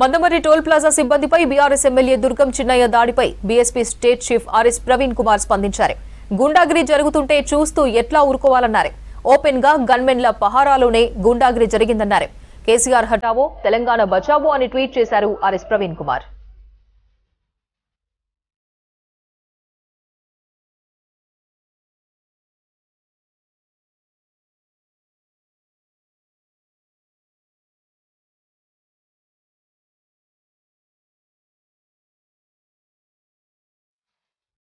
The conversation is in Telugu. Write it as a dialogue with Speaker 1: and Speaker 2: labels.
Speaker 1: మందమర్రి టోల్ ప్లాజా సిబ్బందిపై బీఆర్ఎస్ ఎమ్మెల్యే దుర్గం చిన్నయ్య దాడిపై BSP state chief RS Praveen Kumar స్పందించారు గుండాగిరి జరుగుతుంటే చూస్తూ ఎట్లా ఊరుకోవాలన్నారు ఓపెన్ గా గన్మెన్ల పహారాలోనే గుండాగిరి జరిగిందన్నారు కేసీఆర్ హటావో తెలంగాణ బచావో అని ట్వీట్ చేశారు ఆర్ఎస్ ప్రవీణ్ కుమార్